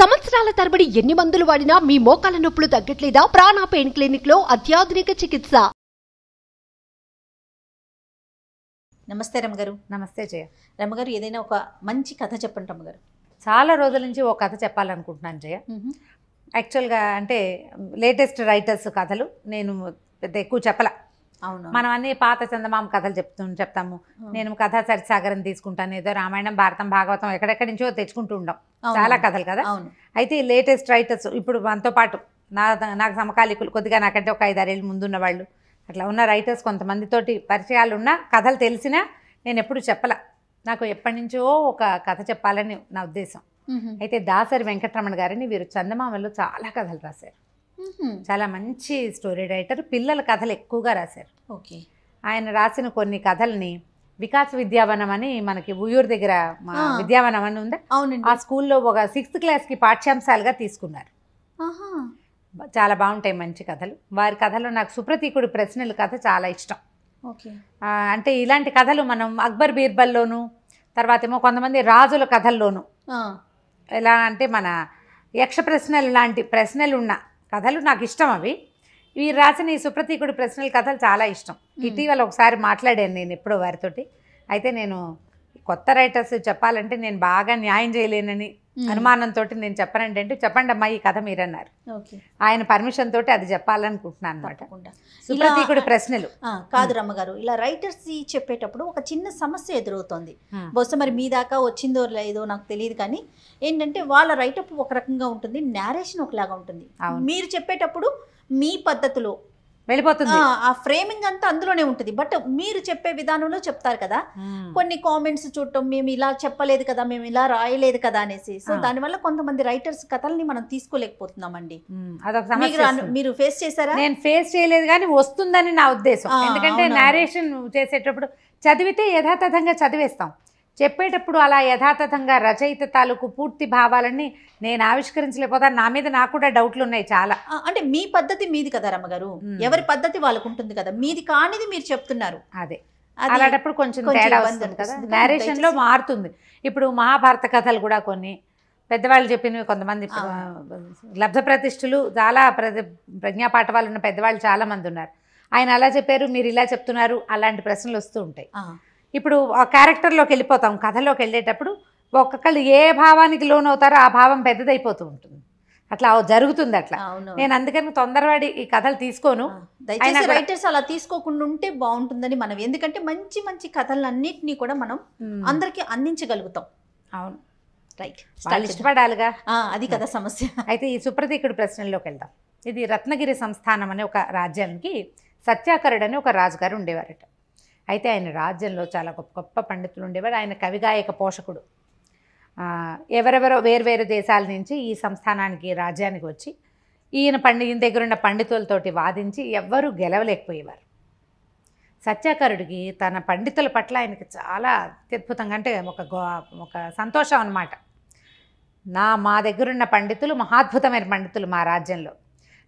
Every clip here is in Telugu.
సంవత్సరాల తరబడి ఎన్ని మందులు వాడినా మీ మోకాల నొప్పులు తగ్గట్లేదా ప్రాణ పెయిన్ క్లినిక్ లో అత్యాధునిక చికిత్స నమస్తే రమ్మగారు నమస్తే జయ రమ్మగారు ఏదైనా ఒక మంచి కథ చెప్పండి రమ్మగారు చాలా రోజుల నుంచి ఒక కథ చెప్పాలనుకుంటున్నాను జయ యాక్చువల్గా అంటే లేటెస్ట్ రైటర్స్ కథలు నేను పెద్ద ఎక్కువ చెప్పలా మనం అన్ని పాత చందమామ కథలు చెప్తూ చెప్తాము నేను కథా సరిసాగరం తీసుకుంటాను ఏదో రామాయణం భారతం భాగవతం ఎక్కడెక్కడి నుంచో తెచ్చుకుంటూ ఉండం చాలా కథలు కదా అయితే లేటెస్ట్ రైటర్స్ ఇప్పుడు మనతో పాటు నా నాకు సమకాలికులు కొద్దిగా నాకంటే ఒక ఐదారేళ్ళు ముందున్న వాళ్ళు అట్లా ఉన్న రైటర్స్ కొంతమందితోటి పరిచయాలు ఉన్న కథలు తెలిసినా నేను ఎప్పుడు చెప్పల నాకు ఎప్పటి నుంచో ఒక కథ చెప్పాలని నా ఉద్దేశం అయితే దాసరి వెంకటరమణ గారిని వీరు చందమామలో చాలా కథలు రాశారు చాలా మంచి స్టోరీ రైటర్ పిల్లల కథలు ఎక్కువగా రాశారు ఓకే ఆయన రాసిన కొన్ని కథల్ని వికాస్ విద్యావనం అని మనకి ఉయ్యూరు దగ్గర విద్యావనం అని ఉందా అవును ఆ స్కూల్లో ఒక సిక్స్త్ క్లాస్కి పాఠ్యాంశాలుగా తీసుకున్నారు చాలా బాగుంటాయి మంచి కథలు వారి కథలో నాకు సుప్రతీకుడు ప్రశ్నలు కథ చాలా ఇష్టం ఓకే అంటే ఇలాంటి కథలు మనం అక్బర్ బీర్బల్లోను తర్వాత ఏమో కొంతమంది రాజుల కథల్లోను ఎలా అంటే మన యక్ష ప్రశ్నలు లాంటి ప్రశ్నలు ఉన్నా కథలు నాకు ఇష్టం అవి వీరు రాసిన ఈ సుప్రతీకుడి ప్రశ్నల కథలు చాలా ఇష్టం ఇటీవల ఒకసారి మాట్లాడాను నేను ఎప్పుడో వారితోటి అయితే నేను కొత్త రైటర్స్ చెప్పాలంటే నేను బాగా న్యాయం చేయలేనని అనుమానంతో నేను చెప్పనండి అంటే చెప్పండి అమ్మా ఈ కథ మీరన్నారు ఆయన పర్మిషన్ తోటి అది చెప్పాలనుకుంటున్నాను అనమాట ప్రశ్నలు కాదు రమ్మగారు ఇలా రైటర్స్ చెప్పేటప్పుడు ఒక చిన్న సమస్య ఎదురవుతోంది బహుశా మరి మీ దాకా వచ్చిందో లేదో నాకు తెలియదు కానీ ఏంటంటే వాళ్ళ రైటప్ ఒక రకంగా ఉంటుంది నేరేషన్ ఒకలాగా ఉంటుంది మీరు చెప్పేటప్పుడు మీ పద్ధతిలో వెళ్ళిపోతుంది ఆ ఫ్రేమింగ్ అంతా అందులోనే ఉంటుంది బట్ మీరు చెప్పే విధానంలో చెప్తారు కదా కొన్ని కామెంట్స్ చూడటం మేము ఇలా చెప్పలేదు కదా మేము ఇలా రాయలేదు కదా అనేసి సో దానివల్ల కొంతమంది రైటర్స్ కథల్ని మనం తీసుకోలేకపోతున్నాం అండి మీరు ఫేస్ చేశారా నేను ఫేస్ చేయలేదు కానీ వస్తుందని నా ఉద్దేశం ఎందుకంటే నేరేషన్ చేసేటప్పుడు చదివితే యథాతథంగా చదివేస్తాం చెప్పేటప్పుడు అలా యథాతథంగా రచయిత తాలూకు పూర్తి భావాలన్నీ నేను ఆవిష్కరించలేకపోతా నా మీద నాకు కూడా డౌట్లు ఉన్నాయి చాలా అంటే మీ పద్ధతి మీది కదా రమ్మగారు ఎవరి పద్ధతి వాళ్ళకు ఉంటుంది కదా మీది కానిది మీరు చెప్తున్నారు అదే అలాంటప్పుడు కొంచెం తేడా వస్తుంది కదా నేరేషన్లో మారుతుంది ఇప్పుడు మహాభారత కథలు కూడా కొన్ని పెద్దవాళ్ళు చెప్పినవి కొంతమంది లబ్ధ ప్రతిష్ఠులు చాలా ప్రజ్ఞాపాఠ వాళ్ళు ఉన్న పెద్దవాళ్ళు చాలామంది ఉన్నారు ఆయన అలా చెప్పారు మీరు ఇలా చెప్తున్నారు అలాంటి ప్రశ్నలు వస్తూ ఉంటాయి ఇప్పుడు ఆ క్యారెక్టర్లోకి వెళ్ళిపోతాం కథలోకి వెళ్ళేటప్పుడు ఒక్కొక్కళ్ళు ఏ భావానికి లోనవుతారో ఆ భావం పెద్దదైపోతూ ఉంటుంది అట్లా జరుగుతుంది అట్లా నేను అందుకని తొందరవాడి ఈ కథలు తీసుకోను దయచేసి రైటర్స్ అలా తీసుకోకుండా ఉంటే బాగుంటుందని మనం ఎందుకంటే మంచి మంచి కథలన్నింటినీ కూడా మనం అందరికీ అందించగలుగుతాం అవును రైట్ ఇష్టపడాలిగా అది కదా సమస్య అయితే ఈ సుప్రతీకుడు ప్రశ్నల్లోకి వెళ్దాం ఇది రత్నగిరి సంస్థానం అనే ఒక రాజ్యానికి సత్యాకరుడు అని ఒక రాజుగారు ఉండేవారట అయితే ఆయన రాజ్యంలో చాలా గొప్ప గొప్ప పండితులు ఉండేవారు ఆయన కవిగాయక పోషకుడు ఎవరెవరో వేర్వేరు దేశాల నుంచి ఈ సంస్థానానికి రాజ్యానికి వచ్చి ఈయన పండి ఈయన దగ్గర ఉన్న పండితులతోటి వాదించి ఎవ్వరూ గెలవలేకపోయేవారు సత్యాకరుడికి తన పండితుల పట్ల ఆయనకి చాలా అత్యద్భుతంగా అంటే ఒక ఒక సంతోషం అనమాట నా మా దగ్గరున్న పండితులు మహాద్భుతమైన పండితులు మా రాజ్యంలో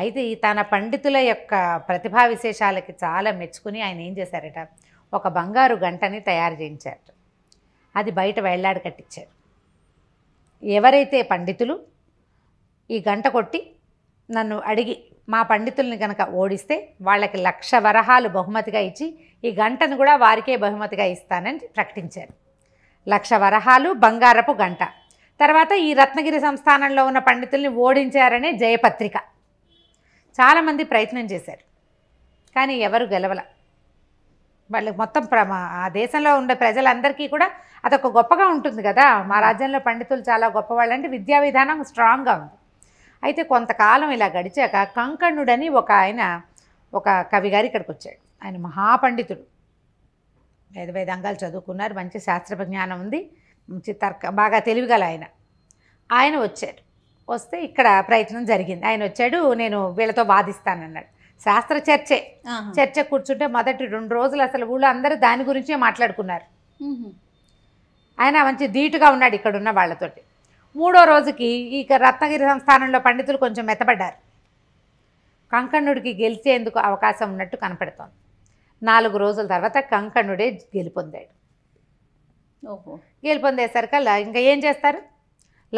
అయితే తన పండితుల యొక్క ప్రతిభా విశేషాలకి చాలా మెచ్చుకుని ఆయన ఏం చేశారట ఒక బంగారు గంటని తయారు చేయించారు అది బయట వెళ్ళాడు కట్టించారు ఎవరైతే పండితులు ఈ గంట కొట్టి నన్ను అడిగి మా పండితుల్ని కనుక ఓడిస్తే వాళ్ళకి లక్ష వరహాలు బహుమతిగా ఇచ్చి ఈ గంటను కూడా వారికే బహుమతిగా ఇస్తానని ప్రకటించారు లక్ష వరహాలు బంగారపు గంట తర్వాత ఈ రత్నగిరి సంస్థానంలో ఉన్న పండితుల్ని ఓడించారనే జయపత్రిక చాలామంది ప్రయత్నం చేశారు కానీ ఎవరు గెలవల వాళ్ళకి మొత్తం ఆ దేశంలో ఉండే ప్రజలందరికీ కూడా అదొక గొప్పగా ఉంటుంది కదా మా రాజ్యంలో పండితులు చాలా గొప్పవాళ్ళు అంటే విద్యా విధానం స్ట్రాంగ్గా ఉంది అయితే కొంతకాలం ఇలా గడిచాక కంకణుడని ఒక ఆయన ఒక కవి గారు ఇక్కడికి వచ్చాడు ఆయన మహాపండితుడు వేద వేదాంగాలు చదువుకున్నారు మంచి శాస్త్ర జ్ఞానం ఉంది మంచి తర్క బాగా తెలివిగల ఆయన ఆయన వచ్చారు వస్తే ఇక్కడ ప్రయత్నం జరిగింది ఆయన వచ్చాడు నేను వీళ్ళతో బాధిస్తానన్నాడు శాస్త్ర చర్చే చర్చ కూర్చుంటే మొదటి రెండు రోజులు అసలు ఊళ్ళో అందరూ దాని గురించే మాట్లాడుకున్నారు ఆయన మంచి ధీటుగా ఉన్నాడు ఇక్కడ ఉన్న వాళ్ళతోటి మూడో రోజుకి ఈ రత్నగిరి సంస్థానంలో పండితులు కొంచెం మెత్తబడ్డారు కంకణుడికి గెలిచేందుకు అవకాశం ఉన్నట్టు కనపడుతోంది నాలుగు రోజుల తర్వాత కంకణుడే గెలుపొందాడు గెలుపొందేసరికల్లా ఇంకా ఏం చేస్తారు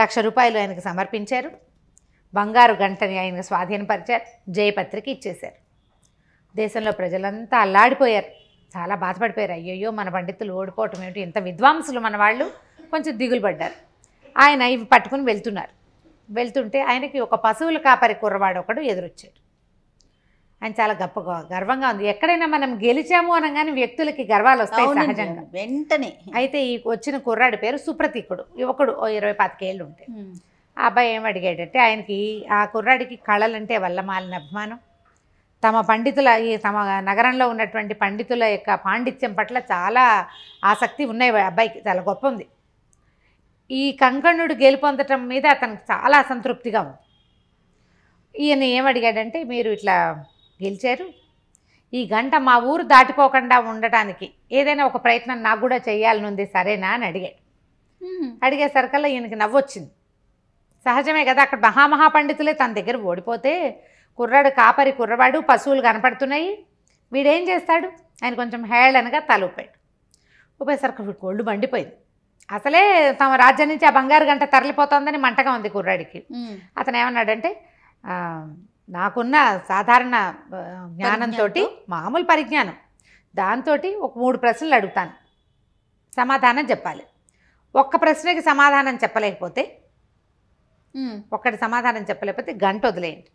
లక్ష రూపాయలు ఆయనకు సమర్పించారు బంగారు గంటని ఆయన స్వాధీనపరిచారు జయపత్రిక ఇచ్చేశారు దేశంలో ప్రజలంతా అల్లాడిపోయారు చాలా బాధపడిపోయారు అయ్యయ్యో మన పండితులు ఓడిపోవటం ఏమిటి ఇంత విద్వాంసులు మన వాళ్ళు కొంచెం దిగులు పడ్డారు ఆయన ఇవి పట్టుకుని వెళ్తున్నారు వెళ్తుంటే ఆయనకి ఒక పశువుల కాపరి కుర్రవాడు ఒకడు ఎదురొచ్చాడు ఆయన చాలా గొప్పగా గర్వంగా ఉంది ఎక్కడైనా మనం గెలిచాము అనగానే వ్యక్తులకి గర్వాలు వస్తాయి సహజంగా వెంటనే అయితే ఈ వచ్చిన కుర్రాడి పేరు సుప్రతీకుడు యువకుడు ఇరవై పాతికేళ్ళు ఉంటాయి అబ్బాయి ఏం అడిగాడంటే ఆయనకి ఆ కుర్రాడికి కళలంటే వల్ల మాలిన అభిమానం తమ పండితుల ఈ తమ నగరంలో ఉన్నటువంటి పండితుల యొక్క పాండిత్యం పట్ల చాలా ఆసక్తి ఉన్నాయి అబ్బాయికి చాలా గొప్ప ఉంది ఈ కంకణుడు గెలుపొందటం మీద అతనికి చాలా అసంతృప్తిగా ఉంది ఈయన ఏమడిగాడంటే మీరు ఇట్లా గెలిచారు ఈ గంట మా ఊరు దాటిపోకుండా ఉండటానికి ఏదైనా ఒక ప్రయత్నం నాకు కూడా ఉంది సరేనా అని అడిగాడు అడిగే సరికల్లా ఈయనకి నవ్వొచ్చింది సహజమే కదా అక్కడ మహామహాపండితులే తన దగ్గర ఓడిపోతే కుర్రాడు కాపరి కుర్రవాడు పశువులు కనపడుతున్నాయి వీడేం చేస్తాడు ఆయన కొంచెం హేళనగా తల ఊపాడు ఊపేసరికి వీడు కోళ్ళు మండిపోయింది అసలే తమ రాజ్యం నుంచి ఆ బంగారు గంట తరలిపోతోందని మంటగా ఉంది కుర్రాడికి అతను ఏమన్నాడంటే నాకున్న సాధారణ జ్ఞానంతో మామూలు పరిజ్ఞానం దాంతో ఒక మూడు ప్రశ్నలు అడుగుతాను సమాధానం చెప్పాలి ఒక్క ప్రశ్నకి సమాధానం చెప్పలేకపోతే Hmm. ఒకటి సమాధానం చెప్పలేకపోతే గంట వదిలేయండి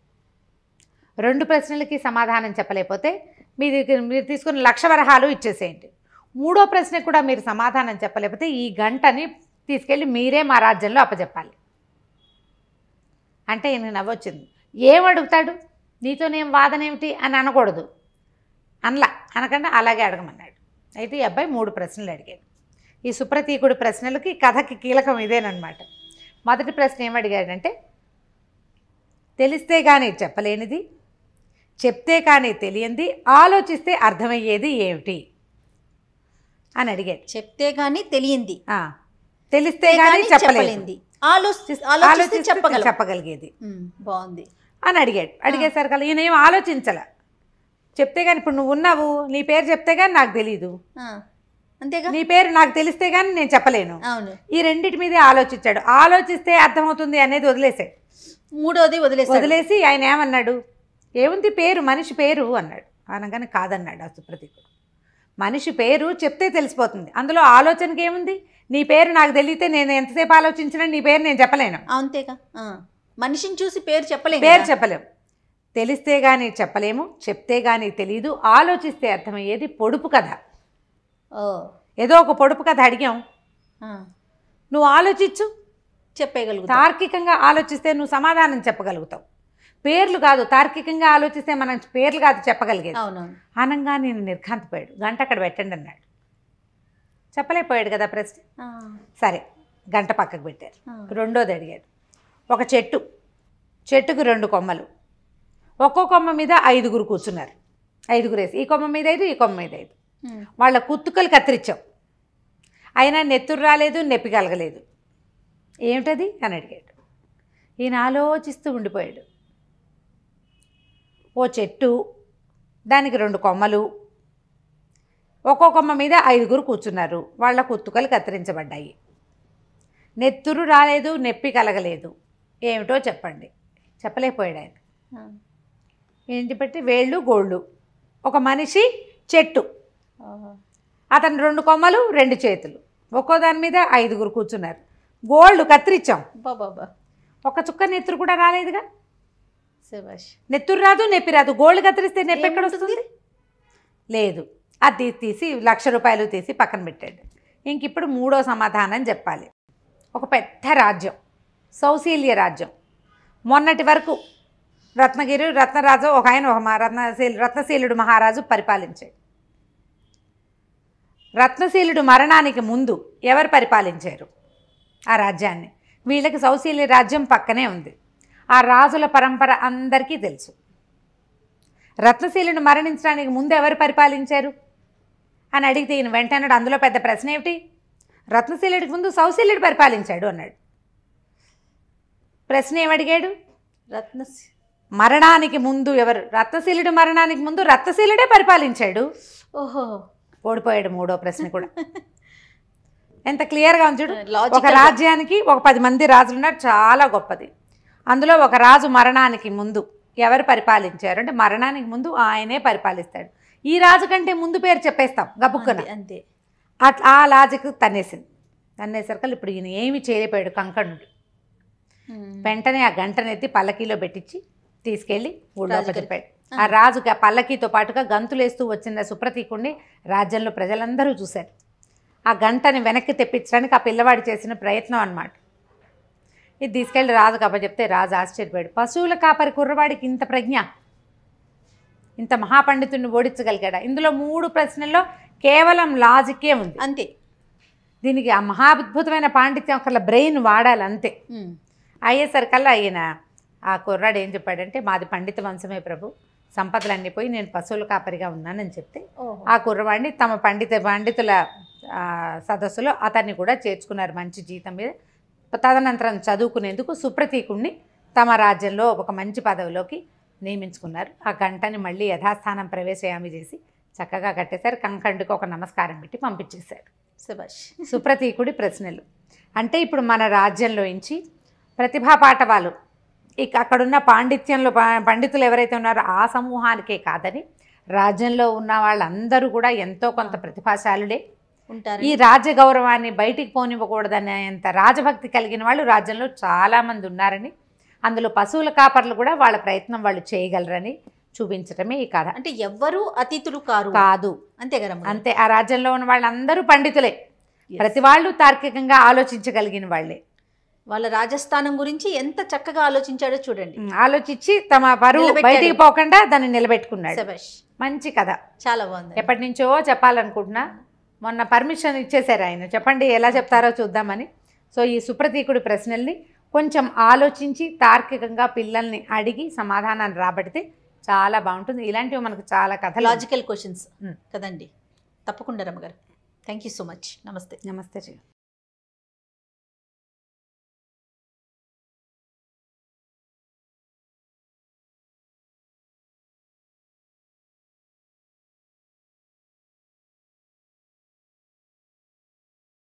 రెండు ప్రశ్నలకి సమాధానం చెప్పలేకపోతే మీరు మీరు తీసుకున్న లక్ష వరహాలు ఇచ్చేసేయండి మూడో ప్రశ్నకు కూడా మీరు సమాధానం చెప్పలేకపోతే ఈ గంటని తీసుకెళ్ళి మీరే మా రాజ్యంలో అప్పచెప్పాలి అంటే ఈయన నవ్వొచ్చింది ఏం అడుగుతాడు నీతోనేం వాదన ఏమిటి అని అనకూడదు అనలా అనకుండా అలాగే అడగమన్నాడు అయితే ఈ అబ్బాయి మూడు ప్రశ్నలు అడిగాడు ఈ సుప్రతీకుడి ప్రశ్నలకి కథకి కీలకం ఇదేనమాట మొదటి ప్రశ్న ఏమడిగాడంటే తెలిస్తే కానీ చెప్పలేనిది చెప్తే కానీ తెలియంది ఆలోచిస్తే అర్థమయ్యేది ఏమిటి అని అడిగాడు చెప్తే కానీ తెలియంది తెలిస్తే కానీ చెప్పలేనిది ఆలోచిస్తే చెప్పగలిగేది బాగుంది అని అడిగాడు అడిగేసారు కదా ఈయన ఏం ఆలోచించాల చెప్తే కానీ ఇప్పుడు నువ్వు ఉన్నావు నీ పేరు చెప్తే కానీ నాకు తెలియదు అంతేగా నీ పేరు నాకు తెలిస్తే కానీ నేను చెప్పలేను అవును ఈ రెండింటి మీదే ఆలోచించాడు ఆలోచిస్తే అర్థమవుతుంది అనేది వదిలేసే మూడోది వదిలేసి వదిలేసి ఆయన ఏమన్నాడు ఏముంది పేరు మనిషి పేరు అన్నాడు అనగానే కాదన్నాడు ఆ సుప్రతీకుడు మనిషి పేరు చెప్తే తెలిసిపోతుంది అందులో ఆలోచనకి ఏముంది నీ పేరు నాకు తెలియతే నేను ఎంతసేపు ఆలోచించినా నీ పేరు నేను చెప్పలేను అంతేగా మనిషిని చూసి పేరు చెప్పలేము పేరు చెప్పలేము తెలిస్తే కానీ చెప్పలేము చెప్తే కానీ తెలియదు ఆలోచిస్తే అర్థమయ్యేది పొడుపు కథ ఏదో ఒక పొడుపు కథ అడిగాం నువ్వు ఆలోచించు చెప్పేయగలుగు తార్కికంగా ఆలోచిస్తే నువ్వు సమాధానం చెప్పగలుగుతావు పేర్లు కాదు తార్కికంగా ఆలోచిస్తే మనం పేర్లు కాదు చెప్పగలిగేది అవును అనంగా నేను నిర్ఘాంతపోయాడు గంట అక్కడ పెట్టండి అన్నాడు చెప్పలేకపోయాడు కదా ప్రశ్న సరే గంట పక్కకు పెట్టారు రెండోది అడిగాడు ఒక చెట్టు చెట్టుకు రెండు కొమ్మలు ఒక్కో కొమ్మ మీద ఐదుగురు కూర్చున్నారు ఐదుగురు వేసి ఈ కొమ్మ మీద ఐదు ఈ కొమ్మ మీద ఐదు వాళ్ళ కుత్తుకలు కత్తిరించాం అయినా నెత్తురు రాలేదు నెప్పి కలగలేదు ఏమిటది అని అడిగాడు ఈయన ఆలోచిస్తూ ఉండిపోయాడు ఓ చెట్టు దానికి రెండు కొమ్మలు ఒక్కో కొమ్మ మీద ఐదుగురు కూర్చున్నారు వాళ్ళ కుత్తుకలు కత్తిరించబడ్డాయి నెత్తురు రాలేదు నెప్పి కలగలేదు ఏమిటో చెప్పండి చెప్పలేకపోయాడు ఆయన ఏంటి పెట్టి వేళ్ళు గోళ్ళు ఒక మనిషి చెట్టు అతను రెండు కొమ్మలు రెండు చేతులు ఒక్కో దాని మీద ఐదుగురు కూర్చున్నారు గోల్డ్ కత్తిరిచ్చాం బాబా ఒక్క చుక్క నెత్తురు కూడా రాలేదుగా నెత్తురు రాదు నెప్పి రాదు గోల్డ్ కత్తిరిస్తే నెప్పి ఎక్కడ వస్తుంది లేదు అది తీసి లక్ష రూపాయలు తీసి పక్కన పెట్టాడు ఇంక ఇప్పుడు మూడో సమాధానం చెప్పాలి ఒక పెద్ద రాజ్యం సౌశీల్య రాజ్యం మొన్నటి వరకు రత్నగిరి రత్నరాజు ఒక ఆయన ఒక రత్నశీలు రత్నశీలుడు మహారాజు పరిపాలించాడు రత్నశీలుడు మరణానికి ముందు ఎవరు పరిపాలించారు ఆ రాజ్యాన్ని వీళ్ళకి సౌశీల్య రాజ్యం పక్కనే ఉంది ఆ రాజుల పరంపర అందరికీ తెలుసు రత్నశీలుడు మరణించడానికి ముందు ఎవరు పరిపాలించారు అని అడిగితే ఈయన వెంటన్నాడు అందులో పెద్ద ప్రశ్న ఏమిటి రత్నశీలుడికి ముందు సౌశీలుడు పరిపాలించాడు అన్నాడు ప్రశ్న ఏమడిగాడు రత్నశీ మరణానికి ముందు ఎవరు రత్నశీలుడు మరణానికి ముందు రత్నశీలుడే పరిపాలించాడు ఓహో ఓడిపోయాడు మూడో ప్రశ్న కూడా ఎంత క్లియర్గా ఉంది చూడు ఒక రాజ్యానికి ఒక పది మంది రాజులు ఉన్నారు చాలా గొప్పది అందులో ఒక రాజు మరణానికి ముందు ఎవరు పరిపాలించారు అంటే మరణానికి ముందు ఆయనే పరిపాలిస్తాడు ఈ రాజు కంటే ముందు పేరు చెప్పేస్తాం గబుక్కున అంతే అట్లా ఆ లాజిక్ తన్నేసింది తన్నేసరికల్ ఇప్పుడు ఈయన ఏమి చేయలేపోయాడు కంకణుడు వెంటనే ఆ గంటనెత్తి పల్లకీలో పెట్టించి తీసుకెళ్ళి ఊళ్ళో చెప్పాడు ఆ రాజు పల్లకీతో పాటుగా గంతులేస్తూ వచ్చిన సుప్రతీకుణ్ణి రాజ్యంలో ప్రజలందరూ చూశారు ఆ గంటని వెనక్కి తెప్పించడానికి ఆ పిల్లవాడు చేసిన ప్రయత్నం అనమాట ఇది తీసుకెళ్ళి రాజు చెప్తే రాజు ఆశ్చర్యపోయాడు పశువుల కాపరి కుర్రవాడికి ఇంత ప్రజ్ఞ ఇంత మహాపండితుడిని ఓడించగలిగాడా ఇందులో మూడు ప్రశ్నల్లో కేవలం లాజికే ఉంది అంతే దీనికి ఆ మహాద్భుతమైన పాండిత్యం ఒకళ్ళ బ్రెయిన్ వాడాలి అంతే అయ్యేసరికల్లా ఆయన ఆ కుర్రాడు ఏం చెప్పాడంటే మాది పండిత వంశమే ప్రభు సంపదలన్నీ పోయి నేను పశువుల కాపరిగా ఉన్నానని చెప్తే ఆ కుర్రవాడిని తమ పండిత పండితుల సదస్సులో అతన్ని కూడా చేర్చుకున్నారు మంచి జీతం మీద తదనంతరం చదువుకునేందుకు సుప్రతీకుణ్ణి తమ రాజ్యంలో ఒక మంచి పదవిలోకి నియమించుకున్నారు ఆ గంటని మళ్ళీ యథాస్థానం ప్రవేశయామి చేసి చక్కగా కట్టేశారు కంకండికి ఒక నమస్కారం పెట్టి పంపించేశారు సుభాష్ సుప్రతీకుడి ప్రశ్నలు అంటే ఇప్పుడు మన రాజ్యంలోంచి ప్రతిభా పాఠవాళ్ళు ఇక అక్కడున్న పాండిత్యంలో పండితులు ఎవరైతే ఉన్నారో ఆ సమూహానికే కాదని రాజ్యంలో ఉన్న వాళ్ళందరూ కూడా ఎంతో కొంత ప్రతిభాశాలుడే ఉంటారు ఈ రాజ్య గౌరవాన్ని బయటికి పోనివ్వకూడదనేంత రాజభక్తి కలిగిన వాళ్ళు రాజ్యంలో చాలామంది ఉన్నారని అందులో పశువుల కాపర్లు కూడా వాళ్ళ ప్రయత్నం వాళ్ళు చేయగలరని చూపించటమే ఈ కథ అంటే ఎవ్వరూ అతిథులు కారు కాదు అంతే కదా అంతే ఆ రాజ్యంలో ఉన్న వాళ్ళందరూ పండితులే ప్రతి వాళ్ళు తార్కికంగా ఆలోచించగలిగిన వాళ్ళే వాళ్ళ రాజస్థానం గురించి ఎంత చక్కగా ఆలోచించాడో చూడండి ఆలోచించి తమ పరువు బయటికి పోకుండా దాన్ని నిలబెట్టుకున్నాడు మంచి కథ చాలా బాగుంది ఎప్పటి నుంచో చెప్పాలనుకుంటున్నా మొన్న పర్మిషన్ ఇచ్చేశారు ఆయన చెప్పండి ఎలా చెప్తారో చూద్దామని సో ఈ సుప్రతీకుడి ప్రశ్నల్ని కొంచెం ఆలోచించి తార్కికంగా పిల్లల్ని అడిగి సమాధానాన్ని రాబడితే చాలా బాగుంటుంది ఇలాంటివి మనకు చాలా కథ లాజికల్ క్వశ్చన్స్ కదండి తప్పకుండా రమ్మగారు థ్యాంక్ యూ సో మచ్ నమస్తే నమస్తే